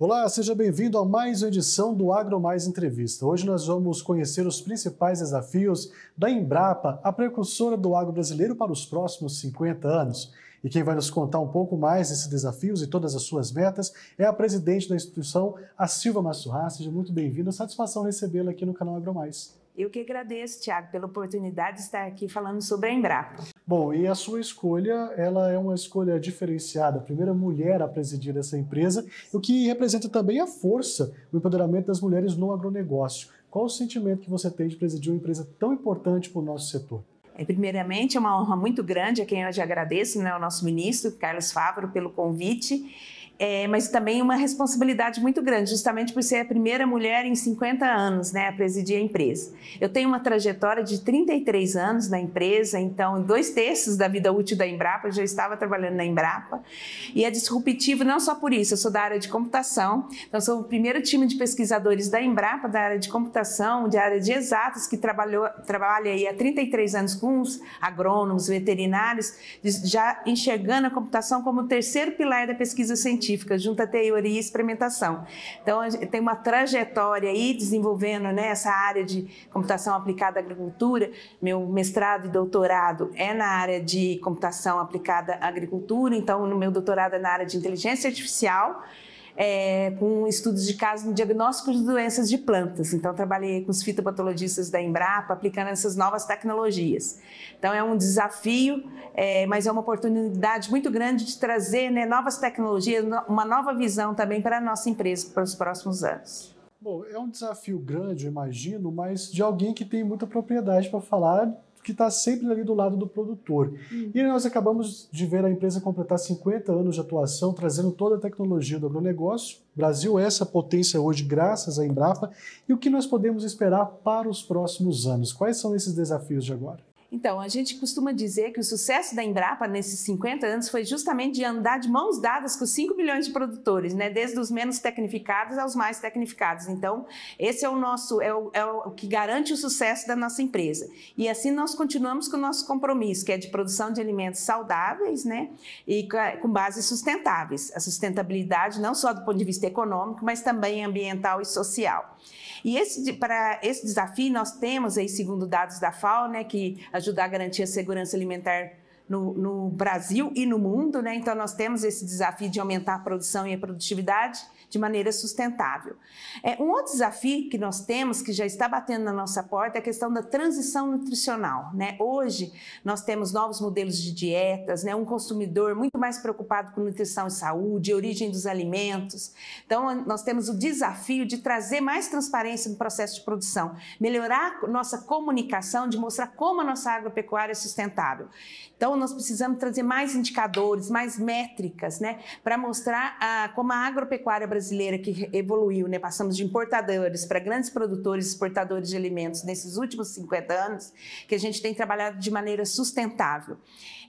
Olá, seja bem-vindo a mais uma edição do Agro Mais Entrevista. Hoje nós vamos conhecer os principais desafios da Embrapa, a precursora do agro brasileiro para os próximos 50 anos. E quem vai nos contar um pouco mais desses desafios e todas as suas metas é a presidente da instituição, a Silva Massurra. Seja muito bem-vinda, satisfação recebê-la aqui no canal Agro Mais. Eu que agradeço, Tiago, pela oportunidade de estar aqui falando sobre a Embrapa. Bom, e a sua escolha, ela é uma escolha diferenciada, a primeira mulher a presidir essa empresa, o que representa também a força, o empoderamento das mulheres no agronegócio. Qual o sentimento que você tem de presidir uma empresa tão importante para o nosso setor? É, primeiramente, é uma honra muito grande a quem eu já agradeço, né, o nosso ministro Carlos Fávaro, pelo convite é, mas também uma responsabilidade muito grande, justamente por ser a primeira mulher em 50 anos né, a presidir a empresa. Eu tenho uma trajetória de 33 anos na empresa, então dois terços da vida útil da Embrapa, eu já estava trabalhando na Embrapa, e é disruptivo não só por isso, eu sou da área de computação, então sou o primeiro time de pesquisadores da Embrapa, da área de computação, de área de exatas, que trabalhou, trabalha aí há 33 anos com os agrônomos, veterinários, já enxergando a computação como o terceiro pilar da pesquisa científica científica, junta teoria e experimentação. Então, tem uma trajetória aí desenvolvendo né, essa área de computação aplicada à agricultura. Meu mestrado e doutorado é na área de computação aplicada à agricultura, então, no meu doutorado é na área de inteligência artificial é, com estudos de casos no diagnóstico de doenças de plantas. Então, trabalhei com os fitopatologistas da Embrapa, aplicando essas novas tecnologias. Então, é um desafio, é, mas é uma oportunidade muito grande de trazer né, novas tecnologias, uma nova visão também para a nossa empresa para os próximos anos. Bom, é um desafio grande, eu imagino, mas de alguém que tem muita propriedade para falar que está sempre ali do lado do produtor. Hum. E nós acabamos de ver a empresa completar 50 anos de atuação, trazendo toda a tecnologia do agronegócio. O Brasil é essa potência hoje, graças à Embrapa. E o que nós podemos esperar para os próximos anos? Quais são esses desafios de agora? Então, a gente costuma dizer que o sucesso da Embrapa nesses 50 anos foi justamente de andar de mãos dadas com 5 milhões de produtores, né? desde os menos tecnificados aos mais tecnificados. Então, esse é o nosso, é o, é o que garante o sucesso da nossa empresa. E assim nós continuamos com o nosso compromisso, que é de produção de alimentos saudáveis né? e com bases sustentáveis. A sustentabilidade não só do ponto de vista econômico, mas também ambiental e social. E esse, para esse desafio nós temos, aí, segundo dados da FAO, né, que ajudar a garantir a segurança alimentar no, no Brasil e no mundo. Né? Então, nós temos esse desafio de aumentar a produção e a produtividade de maneira sustentável. É, um outro desafio que nós temos, que já está batendo na nossa porta, é a questão da transição nutricional. Né? Hoje, nós temos novos modelos de dietas, né? um consumidor muito mais preocupado com nutrição e saúde, origem dos alimentos. Então, nós temos o desafio de trazer mais transparência no processo de produção, melhorar nossa comunicação, de mostrar como a nossa agropecuária é sustentável. Então, nós precisamos trazer mais indicadores, mais métricas, né? para mostrar como a agropecuária brasileira brasileira que evoluiu, né? Passamos de importadores para grandes produtores, exportadores de alimentos nesses últimos 50 anos, que a gente tem trabalhado de maneira sustentável.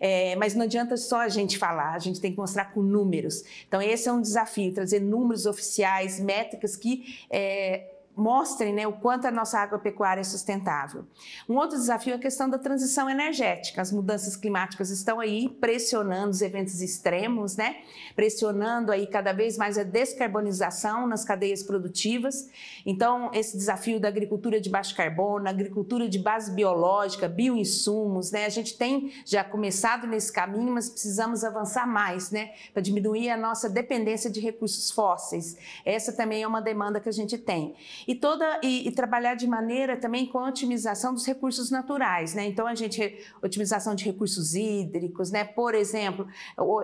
É, mas não adianta só a gente falar, a gente tem que mostrar com números. Então, esse é um desafio, trazer números oficiais, métricas que é, mostrem né, o quanto a nossa agropecuária é sustentável. Um outro desafio é a questão da transição energética. As mudanças climáticas estão aí pressionando os eventos extremos, né? pressionando aí cada vez mais a descarbonização nas cadeias produtivas. Então, esse desafio da agricultura de baixo carbono, agricultura de base biológica, bioinsumos, né? a gente tem já começado nesse caminho, mas precisamos avançar mais né? para diminuir a nossa dependência de recursos fósseis. Essa também é uma demanda que a gente tem. E, toda, e, e trabalhar de maneira também com a otimização dos recursos naturais. Né? Então, a gente, otimização de recursos hídricos, né? por exemplo,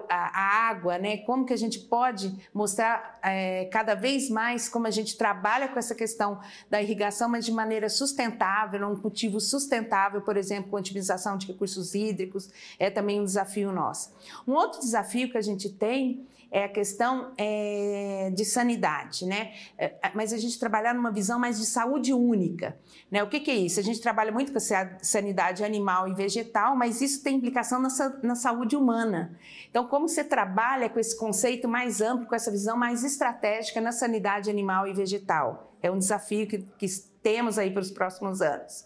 a, a água, né? como que a gente pode mostrar é, cada vez mais como a gente trabalha com essa questão da irrigação, mas de maneira sustentável, um cultivo sustentável, por exemplo, com otimização de recursos hídricos, é também um desafio nosso. Um outro desafio que a gente tem é a questão é, de sanidade, né? É, mas a gente trabalhar numa visão mais de saúde única. Né? O que, que é isso? A gente trabalha muito com a sanidade animal e vegetal, mas isso tem implicação na, na saúde humana. Então, como você trabalha com esse conceito mais amplo, com essa visão mais estratégica na sanidade animal e vegetal? É um desafio que, que temos aí para os próximos anos.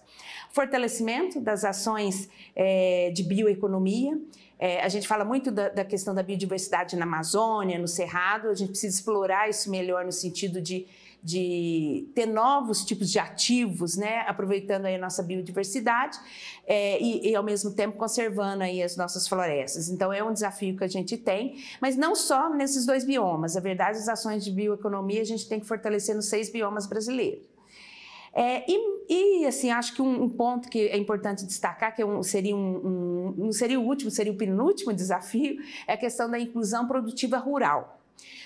Fortalecimento das ações é, de bioeconomia. É, a gente fala muito da, da, questão da biodiversidade na Amazônia, no Cerrado, a gente precisa explorar isso melhor no sentido de, de ter novos tipos de ativos, né? aproveitando aí a nossa biodiversidade é, e, e, ao mesmo tempo conservando aí as nossas florestas. Então é um desafio que a gente tem, mas não só nesses dois biomas. Na verdade, as ações de bioeconomia a gente tem que fortalecer nos seis biomas brasileiros. É, e, e, assim, acho que um, um, ponto que é importante destacar, que é um, seria um, um, não seria o último, seria o penúltimo desafio, é a questão da inclusão produtiva rural.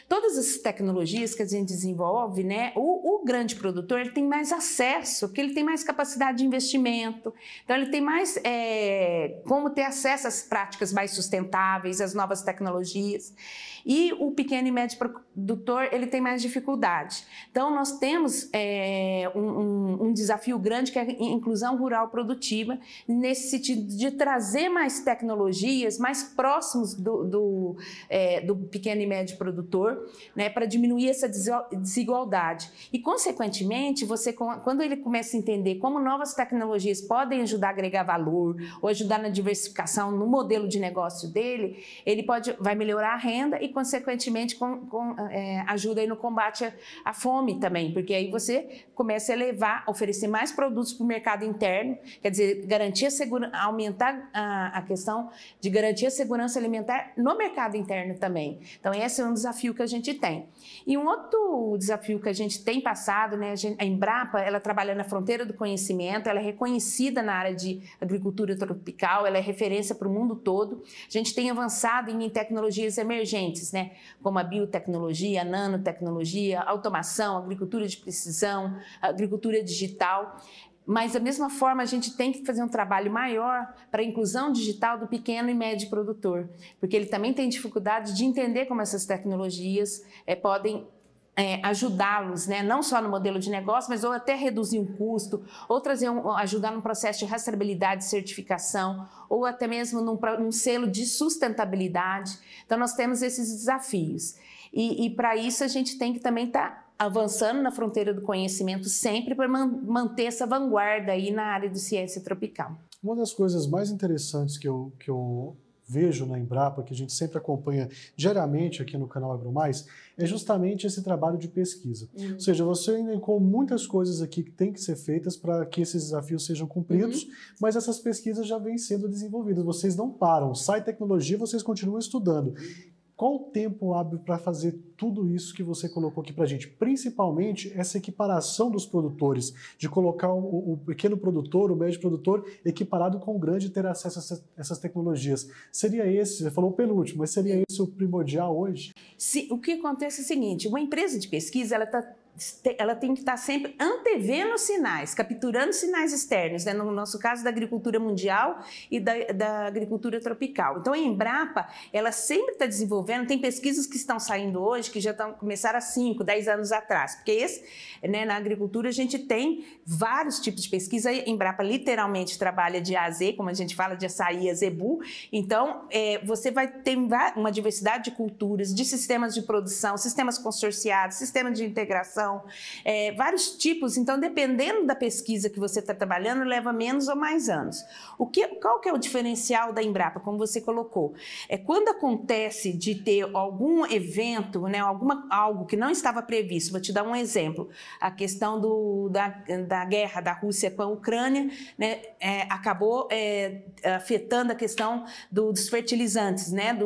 Todas as tecnologias que a gente desenvolve, né, o, o grande produtor ele tem mais acesso, porque ele tem mais capacidade de investimento, então ele tem mais é, como ter acesso às práticas mais sustentáveis, às novas tecnologias. E o pequeno e médio produtor ele tem mais dificuldade. Então nós temos é, um, um, um desafio grande que é a inclusão rural produtiva nesse sentido de trazer mais tecnologias mais próximos do, do, é, do pequeno e médio produtor produtor, né, para diminuir essa desigualdade. E, consequentemente, você, quando ele começa a entender como novas tecnologias podem ajudar a agregar valor ou ajudar na diversificação no modelo de negócio dele, ele pode, vai melhorar a renda e, consequentemente, com, com, é, ajuda aí no combate à fome também, porque aí você começa a elevar, oferecer mais produtos para o mercado interno, quer dizer, garantir segura, aumentar a, a questão de garantir a segurança alimentar no mercado interno também. Então, esse é um desafio desafio que a gente tem. E um outro desafio que a gente tem passado, né, a Embrapa, ela trabalha na fronteira do conhecimento, ela é reconhecida na área de agricultura tropical, ela é referência para o mundo todo. A gente tem avançado em tecnologias emergentes, né, como a biotecnologia, a nanotecnologia, automação, agricultura de precisão, agricultura digital. Mas, da mesma forma, a gente tem que fazer um trabalho maior para a inclusão digital do pequeno e médio produtor, porque ele também tem dificuldade de entender como essas tecnologias é, podem é, ajudá-los, né? não só no modelo de negócio, mas ou até reduzir um custo, ou trazer um, ajudar no processo de rastreabilidade, certificação, ou até mesmo num, num selo de sustentabilidade. Então, nós temos esses desafios. E, e para isso, a gente tem que também estar tá avançando na fronteira do conhecimento sempre para man manter essa vanguarda aí na área de ciência tropical. Uma das coisas mais interessantes que eu, que eu vejo na Embrapa, que a gente sempre acompanha diariamente aqui no canal Agro Mais, é justamente esse trabalho de pesquisa. Uhum. Ou seja, você indicou muitas coisas aqui que têm que ser feitas para que esses desafios sejam cumpridos, uhum. mas essas pesquisas já vêm sendo desenvolvidas. Vocês não param, sai tecnologia, vocês continuam estudando qual o tempo hábil para fazer tudo isso que você colocou aqui para a gente? Principalmente essa equiparação dos produtores, de colocar o, o, pequeno produtor, o médio produtor, equiparado com o grande ter acesso a essas, essas tecnologias. Seria esse, você falou o penúltimo, mas seria esse o primordial hoje? Se, o que acontece é o seguinte, uma empresa de pesquisa, ela está ela tem que estar tá sempre antevendo sinais, capturando sinais externos, né? no nosso caso da agricultura mundial e da, da, agricultura tropical. Então a Embrapa, ela sempre está desenvolvendo, tem pesquisas que estão saindo hoje que já estão, começaram há 5, 10 anos atrás, porque esse, né, na agricultura a gente tem vários tipos de pesquisa, a Embrapa literalmente trabalha de A a Z, como a gente fala, de açaí a zebu, então é, você vai ter uma diversidade de culturas, de sistemas de produção, sistemas consorciados, sistemas de integração, é, vários tipos. Então, dependendo da pesquisa que você está trabalhando, leva menos ou mais anos. O que, qual que é o diferencial da Embrapa, como você colocou? É quando acontece de ter algum evento, né, alguma, algo que não estava previsto. Vou te dar um exemplo: a questão do, da, da guerra da Rússia com a Ucrânia né, é, acabou é, afetando a questão do, dos fertilizantes, né,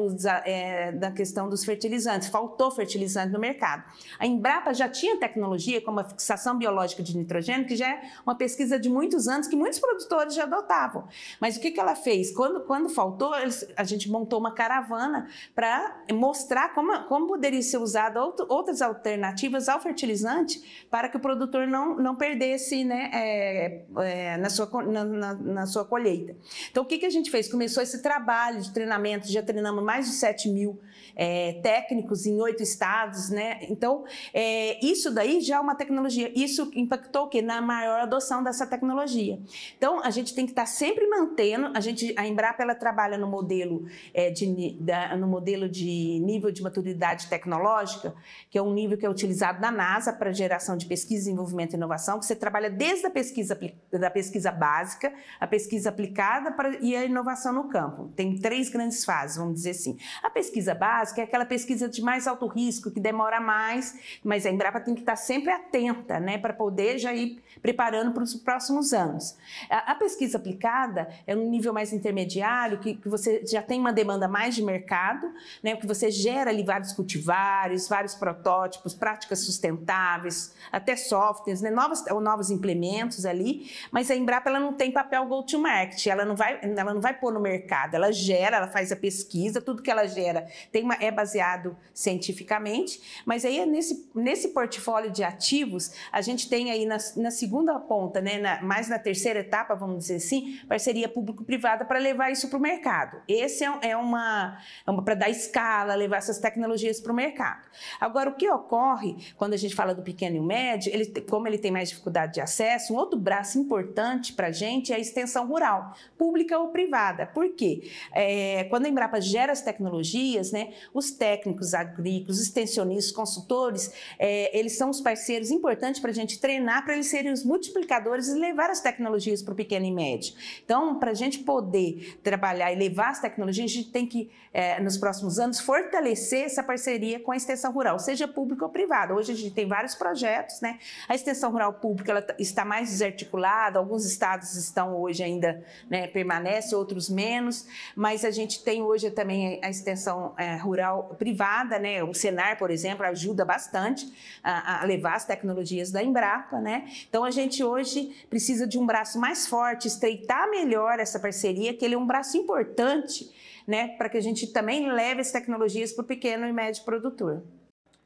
é, da questão dos fertilizantes. Faltou fertilizante no mercado. A Embrapa já tinha tecnologia, como a fixação biológica de nitrogênio, que já é uma pesquisa de muitos anos que muitos produtores já adotavam. Mas o que, que ela fez? Quando, quando faltou, a gente montou uma caravana para mostrar como, como poderia ser usadas outras alternativas ao fertilizante para que o produtor não, não perdesse né, é, é, na, sua, na, na, na, sua colheita. Então, o que, que a gente fez? Começou esse trabalho de treinamento, já treinamos mais de 7 mil é, técnicos em oito estados. Né? Então, é, isso daí já é uma tecnologia. Isso impactou o quê? Na maior adoção dessa tecnologia. Então, a gente tem que estar tá sempre mantendo. A gente, a Embrapa, ela trabalha no modelo, é, de, da, no modelo de nível de maturidade tecnológica, que é um nível que é utilizado na NASA para geração de pesquisa, desenvolvimento e inovação, que você trabalha desde a pesquisa, da pesquisa básica, a pesquisa aplicada e a inovação no campo. Tem três grandes fases, vamos dizer assim. A pesquisa básica é aquela pesquisa de mais alto risco, que demora mais, mas a Embrapa tem que estar tá sempre atenta, né, para poder já ir preparando para os próximos anos. A, a pesquisa aplicada é um nível mais intermediário, que, que, você já tem uma demanda mais de mercado, né, que você gera ali vários cultivares, vários protótipos, práticas sustentáveis, até softwares, né, Novos ou novos implementos ali, mas a Embrapa ela não tem papel go-to-market, ela não vai, ela não vai pôr no mercado, ela gera, ela faz a pesquisa, tudo que ela gera tem uma, é baseado cientificamente, mas aí é nesse, nesse portfólio de ativos, a gente tem aí na, na segunda ponta, né, na, mais na terceira etapa, vamos dizer assim, parceria público-privada para levar isso para o mercado. Esse é, é uma, é uma para dar escala, levar essas tecnologias para o mercado. Agora, o que ocorre quando a gente fala do pequeno e médio, ele, como ele tem mais dificuldade de acesso, um outro braço importante para a gente é a extensão rural, pública ou privada. Por quê? É, quando a Embrapa gera as tecnologias, né, os técnicos agrícolas, extensionistas, consultores, é, eles são os parceiros importantes para a gente treinar para eles serem os multiplicadores e levar as tecnologias para o pequeno e médio. Então, para a gente poder trabalhar e levar as tecnologias, a gente tem que, é, nos próximos anos, fortalecer essa parceria com a extensão rural, seja pública ou privada. Hoje a gente tem vários projetos, né? A extensão rural pública ela tá, está mais desarticulada, alguns estados estão hoje ainda, né, permanece, outros menos, mas a gente tem hoje também a extensão é, rural privada, né? O Senar, por exemplo, ajuda bastante a, a levar as tecnologias da Embrapa, né? Então, a gente hoje precisa de um braço mais forte, estreitar melhor essa parceria, que ele é um braço importante, né, para que a gente também leve as tecnologias para o pequeno e médio produtor.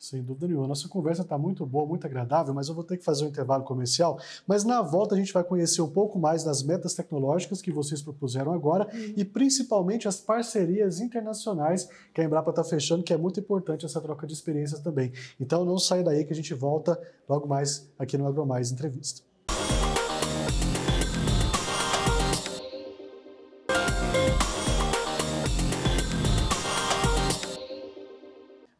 Sem dúvida nenhuma. Nossa conversa está muito boa, muito agradável, mas eu vou ter que fazer um intervalo comercial. Mas na volta a gente vai conhecer um pouco mais das metas tecnológicas que vocês propuseram agora uhum. e principalmente as parcerias internacionais que a Embrapa está fechando, que é muito importante essa troca de experiências também. Então não saia daí que a gente volta logo mais aqui no AgroMais Entrevista.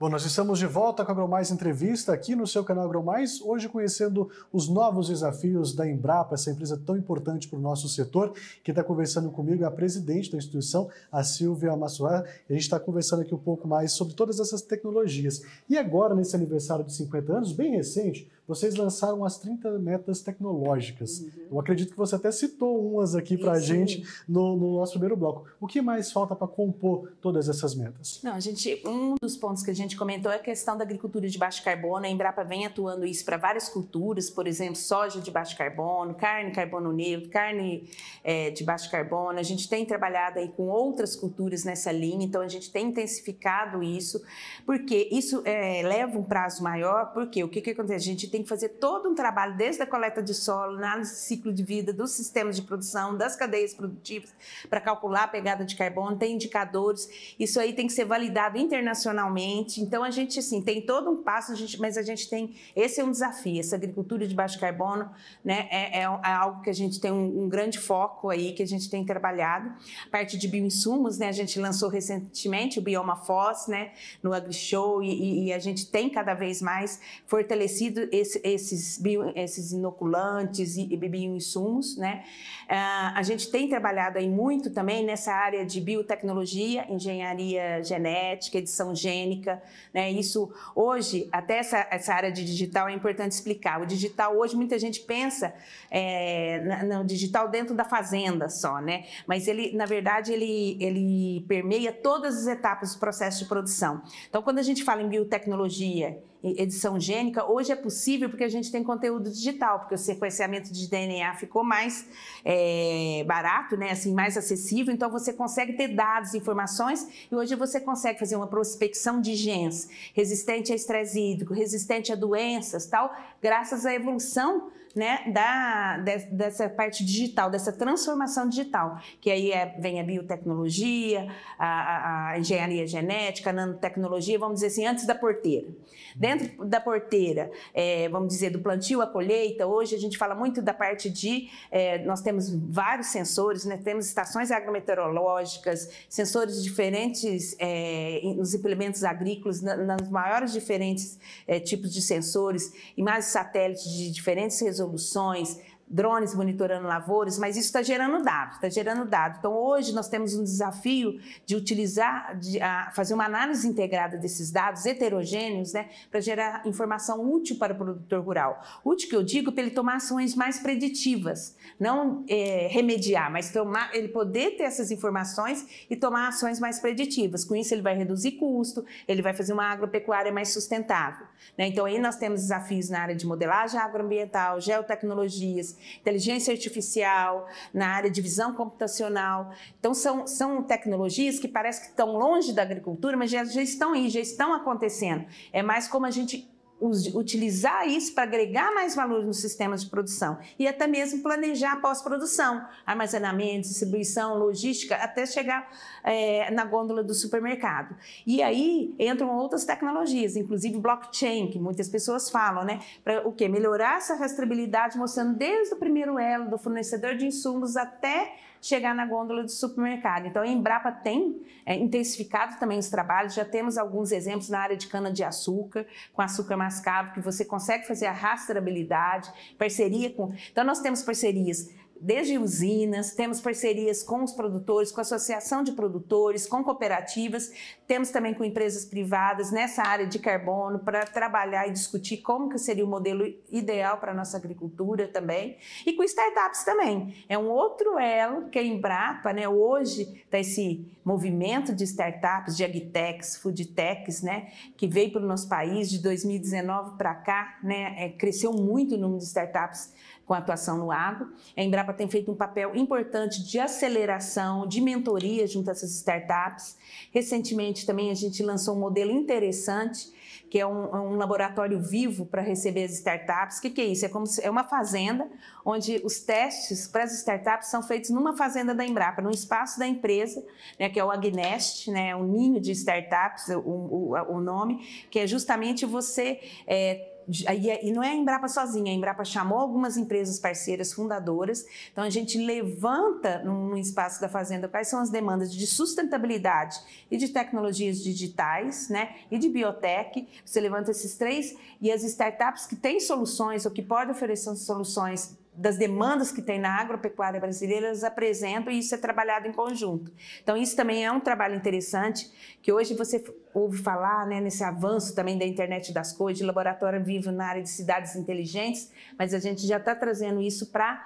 Bom, nós estamos de volta com a Agromais Entrevista aqui no seu canal Agromais, hoje conhecendo os novos desafios da Embrapa, essa empresa tão importante para o nosso setor. Quem está conversando comigo é a presidente da instituição, a Silvia Massuá. A gente está conversando aqui um pouco mais sobre todas essas tecnologias. E agora, nesse aniversário de 50 anos, bem recente, vocês lançaram as 30 metas tecnológicas. Uhum. Eu acredito que você até citou umas aqui para a gente no, no, nosso primeiro bloco. O que mais falta para compor todas essas metas? Não, a gente, um dos pontos que a gente comentou é a questão da agricultura de baixo carbono. A Embrapa vem atuando isso para várias culturas, por exemplo, soja de baixo carbono, carne carbono neutro, carne é, de baixo carbono. A gente tem trabalhado aí com outras culturas nessa linha, então a gente tem intensificado isso, porque isso é, leva um prazo maior, porque o que, que acontece? A gente tem tem que fazer todo um trabalho, desde a coleta de solo, análise ciclo de vida, dos sistemas de produção, das cadeias produtivas, para calcular a pegada de carbono, tem indicadores, isso aí tem que ser validado internacionalmente. Então, a gente, assim, tem todo um passo, a gente, mas a gente tem. Esse é um desafio, essa agricultura de baixo carbono, né, é, é, é algo que a gente tem um, um, grande foco aí, que a gente tem trabalhado. A parte de bioinsumos, né, a gente lançou recentemente o Bioma Foz, né, no AgriShow, e, e a gente tem cada vez mais fortalecido esse, esses, bio, esses inoculantes e, e bioinsumos. Né? Uh, a gente tem trabalhado aí muito também nessa área de biotecnologia, engenharia genética, edição gênica. Né? Isso hoje, até essa, essa área de digital é importante explicar. O digital hoje, muita gente pensa é, no digital dentro da fazenda só, né? mas ele, na verdade, ele, ele permeia todas as etapas do processo de produção. Então, quando a gente fala em biotecnologia, edição gênica, hoje é possível porque a gente tem conteúdo digital, porque o sequenciamento de DNA ficou mais é, barato, né? assim, mais acessível, então você consegue ter dados, informações, e hoje você consegue fazer uma prospecção de genes resistente a estresse hídrico, resistente a doenças, tal, graças à evolução né, da, dessa parte digital, dessa transformação digital, que aí é, vem a biotecnologia, a, a, engenharia genética, a nanotecnologia, vamos dizer assim, antes da porteira. Dentro da porteira, é, vamos dizer, do plantio à colheita, hoje a gente fala muito da parte de, é, nós temos vários sensores, né, temos estações agrometeorológicas, sensores diferentes é, nos implementos agrícolas, na, nas maiores diferentes é, tipos de sensores, imagens satélites de diferentes regiões resoluções, drones monitorando lavouras, mas isso está gerando dados, está gerando dados. Então, hoje nós temos um desafio de utilizar, de fazer uma análise integrada desses dados heterogêneos, né, para gerar informação útil para o produtor rural. Útil que eu digo para ele tomar ações mais preditivas, não é, remediar, mas tomar, ele poder ter essas informações e tomar ações mais preditivas. Com isso, ele vai reduzir custo, ele vai fazer uma agropecuária mais sustentável. Né? Então, aí nós temos desafios na área de modelagem agroambiental, geotecnologias, inteligência artificial, na área de visão computacional. Então, são, são tecnologias que parece que estão longe da agricultura, mas já, já estão aí, já estão acontecendo. É mais como a gente utilizar isso para agregar mais valor nos sistemas de produção e até mesmo planejar a pós-produção, armazenamento, distribuição, logística, até chegar é, na gôndola do supermercado. E aí entram outras tecnologias, inclusive blockchain, que muitas pessoas falam, né? Para o quê? Melhorar essa rastreabilidade, mostrando desde o primeiro elo do fornecedor de insumos até chegar na gôndola do supermercado. Então, a Embrapa tem é, intensificado também os trabalhos, já temos alguns exemplos na área de cana-de-açúcar, com açúcar mascavo, que você consegue fazer a rastreabilidade, parceria com. Então, nós temos parcerias desde usinas, temos parcerias com os produtores, com a associação de produtores, com cooperativas, temos também com empresas privadas nessa área de carbono para trabalhar e discutir como que seria o modelo ideal para a nossa agricultura também e com startups também. É um outro elo que a Embrapa, né, hoje está esse movimento de startups, de agtechs, foodtechs, né, que veio para o nosso país de 2019 para cá, né, é, cresceu muito o número de startups com atuação no agro. A Embrapa tem feito um papel importante de aceleração, de mentoria junto a essas startups. Recentemente também a gente lançou um modelo interessante, que é um, um laboratório vivo para receber as startups. O que, que é isso? É, como se, é uma fazenda onde os testes para as startups são feitos numa fazenda da Embrapa, num espaço da empresa, né, que é o Agnest, né, o ninho de startups, o, o, o nome, que é justamente você é, é, e não é a Embrapa sozinha, a Embrapa chamou algumas empresas parceiras fundadoras. Então, a gente levanta no espaço da Fazenda quais são as demandas de sustentabilidade e de tecnologias digitais, né? E de biotech. Você levanta esses três e as startups que têm soluções ou que podem oferecer soluções das demandas que tem na agropecuária brasileira, elas apresentam e isso é trabalhado em conjunto. Então, isso também é um trabalho interessante, que hoje você ouve falar né, nesse avanço também da internet das coisas, de laboratório vivo na área de cidades inteligentes, mas a gente já está trazendo isso para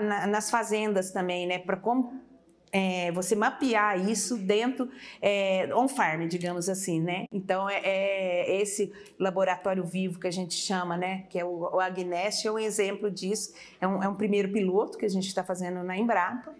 na, nas fazendas também, né? Para como é, você mapear isso dentro é, on-farm, digamos assim, né? Então é, é, esse laboratório vivo que a gente chama, né? Que é o, o Agnest é um exemplo disso. É um, é um primeiro piloto que a gente está fazendo na Embrapa.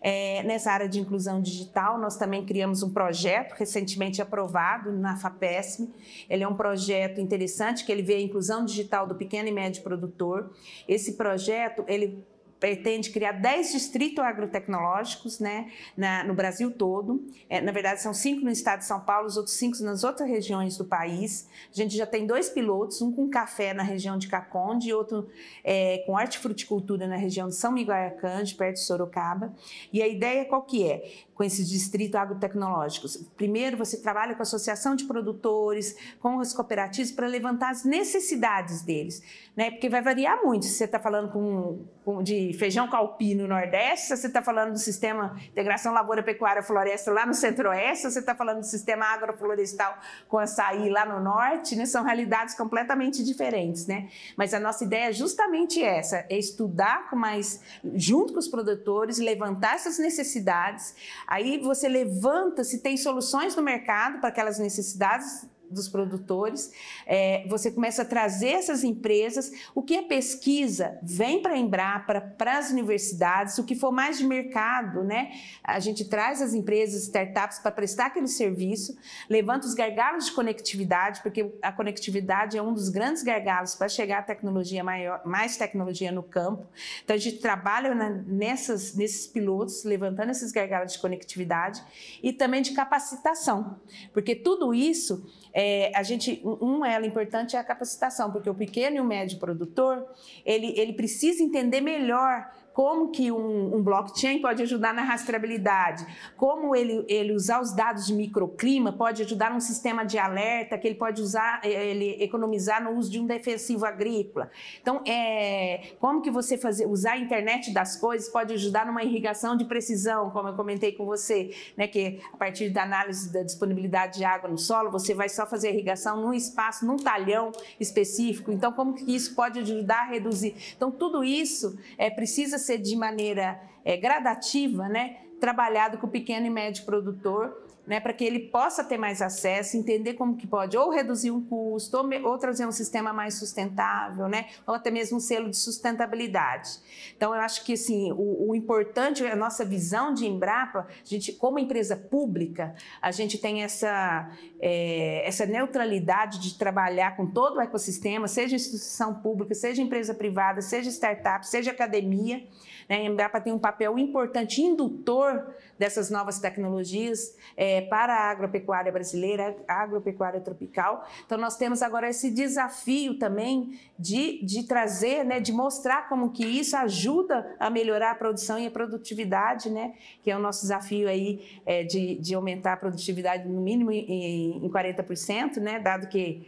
É, nessa área de inclusão digital, nós também criamos um projeto recentemente aprovado na FAPESM. Ele é um projeto interessante que ele vê a inclusão digital do pequeno e médio produtor. Esse projeto, ele pretende criar 10 distritos agrotecnológicos né, na, no Brasil todo. É, na verdade, são cinco no estado de São Paulo, os outros cinco nas outras regiões do país. A gente já tem dois pilotos, um com café na região de Caconde e outro é, com hortifruticultura na região de São Miguel Arcanjo, perto de Sorocaba. E a ideia qual que é? Com esses distritos agrotecnológicos. Primeiro, você trabalha com a associação de produtores, com as cooperativas, para levantar as necessidades deles. Né? Porque vai variar muito se você está falando com de feijão calpino no Nordeste, você está falando do sistema integração lavoura, pecuária, floresta lá no Centro-Oeste, você está falando do sistema agroflorestal com açaí lá no Norte, né? São realidades completamente diferentes, né? Mas a nossa ideia é justamente essa, é estudar com mais, junto com os produtores, levantar essas necessidades, aí você levanta se tem soluções no mercado para aquelas necessidades, dos produtores, é, você começa a trazer essas empresas, o que é pesquisa vem para a Embrapa, para as universidades, o que for mais de mercado, né? A gente traz as empresas, startups para prestar aquele serviço, levanta os gargalos de conectividade, porque a conectividade é um dos grandes gargalos para chegar a tecnologia maior, mais tecnologia no campo. Então a gente trabalha na, nessas, nesses pilotos, levantando esses gargalos de conectividade e também de capacitação, porque tudo isso é, a gente, um ela importante é a capacitação, porque o pequeno e o médio produtor, ele, ele precisa entender melhor como que um, um, blockchain pode ajudar na rastreabilidade, como ele, ele usar os dados de microclima pode ajudar num sistema de alerta que ele pode usar, eh, ele economizar no uso de um defensivo agrícola. Então, é, como que você fazer, usar a internet das coisas pode ajudar numa irrigação de precisão, como eu comentei com você, né, que a partir da análise da disponibilidade de água no solo, você vai só fazer a irrigação num espaço, num talhão específico. Então, como que isso pode ajudar a reduzir? Então, tudo isso é, precisa ser de maneira é, gradativa, né? Trabalhado com o pequeno e médio produtor né, para que ele possa ter mais acesso, entender como que pode ou reduzir um custo, ou, me, ou trazer um sistema mais sustentável, né, ou até mesmo um selo de sustentabilidade. Então, eu acho que assim, o, o, importante, a nossa visão de Embrapa, a gente, como empresa pública, a gente tem essa, é, essa neutralidade de trabalhar com todo o ecossistema, seja instituição pública, seja empresa privada, seja startup, seja academia, né? A Embrapa tem um papel importante, indutor dessas novas tecnologias é, para a agropecuária brasileira, a agropecuária tropical. Então, nós temos agora esse desafio também de, de trazer, né, de mostrar como que isso ajuda a melhorar a produção e a produtividade, né, que é o nosso desafio aí é, de, de aumentar a produtividade no mínimo em, em 40%, né, dado que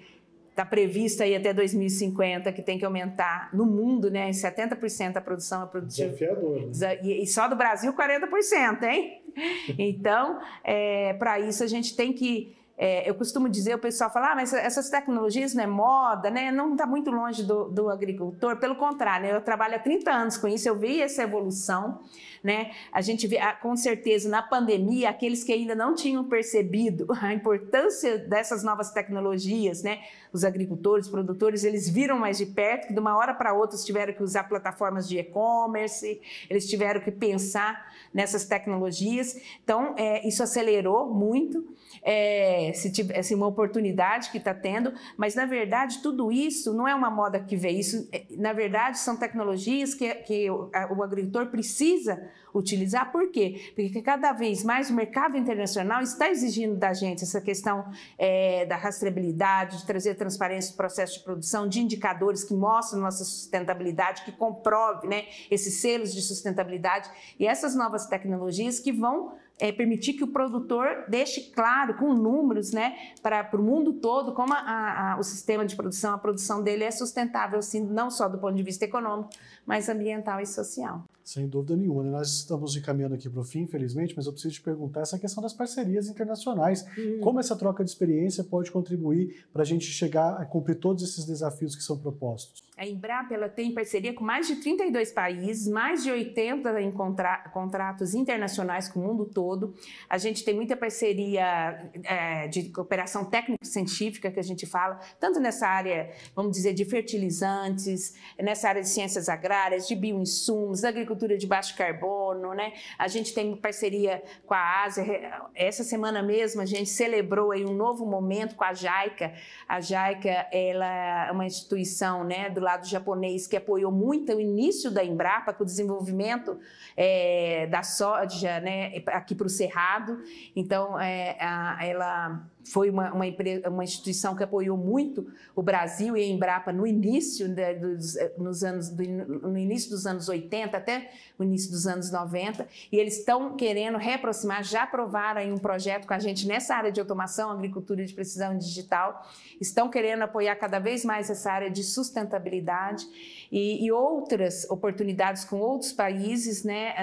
Está previsto aí até 2050 que tem que aumentar no mundo, né? Em 70% a produção a produção Desafiador. Né? E, só do Brasil 40%, hein? então, é, para isso a gente tem que é, eu costumo dizer, o pessoal fala, ah, mas essas tecnologias não é moda, né? não está muito longe do, do, agricultor. Pelo contrário, né, eu trabalho há 30 anos com isso, eu vi essa evolução né? A gente vê, ah, com certeza, na pandemia, aqueles que ainda não tinham percebido a importância dessas novas tecnologias, né? Os agricultores, os produtores, eles viram mais de perto que de uma hora para outra tiveram que usar plataformas de e-commerce, eles tiveram que pensar nessas tecnologias. Então, é, isso acelerou muito. É, se assim, uma oportunidade que está tendo, mas na verdade tudo isso não é uma moda que vê isso, é, na verdade são tecnologias que, que o, a, o agricultor precisa utilizar. Por quê? Porque cada vez mais o mercado internacional está exigindo da gente essa questão é, da rastreabilidade, de trazer transparência do processo de produção, de indicadores que mostram nossa sustentabilidade, que comprove né, esses selos de sustentabilidade e essas novas tecnologias que vão é, permitir que o produtor deixe claro, com números, né, para o mundo todo, como a, a, o sistema de produção, a produção dele é sustentável, assim, não só do ponto de vista econômico, mas ambiental e social. Sem dúvida nenhuma. Né? Nós estamos encaminhando aqui para o fim, infelizmente, mas eu preciso te perguntar essa questão das parcerias internacionais. Uhum. Como essa troca de experiência pode contribuir para a gente chegar a cumprir todos esses desafios que são propostos? A Embrapa ela tem parceria com mais de 32 países, mais de 80 em contra contratos internacionais com o mundo todo. A gente tem muita parceria é, de cooperação técnico-científica que a gente fala, tanto nessa área, vamos dizer, de fertilizantes, nessa área de ciências agrárias, de bioinsumos, agricultura agricultura de baixo carbono, né? A gente tem parceria com a Ásia. Essa semana mesmo a gente celebrou aí um novo momento com a JICA. A JICA ela é uma instituição, né, do lado japonês que apoiou muito o início da Embrapa com o desenvolvimento é, da soja, né, aqui para o Cerrado. Então, é, a, ela foi uma, uma, uma, instituição que apoiou muito o Brasil e a Embrapa no início, de, né, dos, eh, nos anos, do, no início dos anos 80 até o início dos anos 90, e eles estão querendo reaproximar, já aprovaram um projeto com a gente nessa área de automação, agricultura de precisão digital, estão querendo apoiar cada vez mais essa área de sustentabilidade e, e outras oportunidades com outros países né,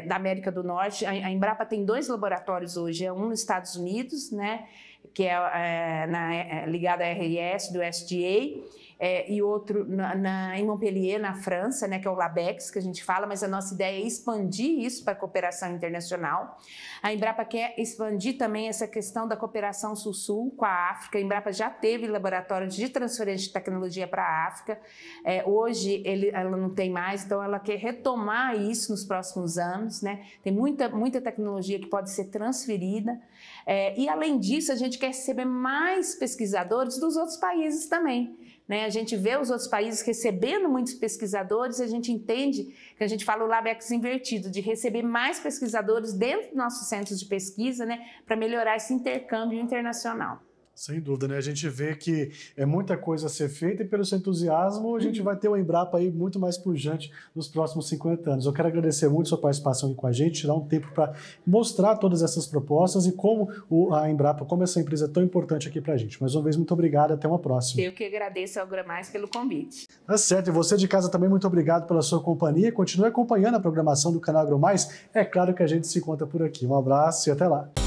é, da América do Norte. A, a Embrapa tem dois laboratórios hoje, é um nos Estados Unidos, né? que é, é, na, é ligada à RS do SDA, é, e outro na, na, em Montpellier, na França, né, que é o LABEX, que a gente fala, mas a nossa ideia é expandir isso para a cooperação internacional. A Embrapa quer expandir também essa questão da cooperação Sul-Sul com a África. A Embrapa já teve laboratório de transferência de tecnologia para a África, é, hoje ele, ela não tem mais, então ela quer retomar isso nos próximos anos. Né? Tem muita, muita tecnologia que pode ser transferida, é, e além disso, a gente quer receber mais pesquisadores dos outros países também. Né? A gente vê os outros países recebendo muitos pesquisadores, a gente entende que a gente fala o LabEx invertido, de receber mais pesquisadores dentro dos nossos centros de pesquisa né? para melhorar esse intercâmbio internacional. Sem dúvida, né? A gente vê que é muita coisa a ser feita e pelo seu entusiasmo a gente vai ter uma Embrapa aí muito mais pujante nos próximos 50 anos. Eu quero agradecer muito a sua participação aqui com a gente, tirar um tempo para mostrar todas essas propostas e como a Embrapa, como essa empresa é tão importante aqui para a gente. Mais uma vez, muito obrigado, até uma próxima. Eu que agradeço ao Gramais pelo convite. Tá certo, e você de casa também, muito obrigado pela sua companhia. Continue acompanhando a programação do canal Agromais. É claro que a gente se conta por aqui. Um abraço e até lá.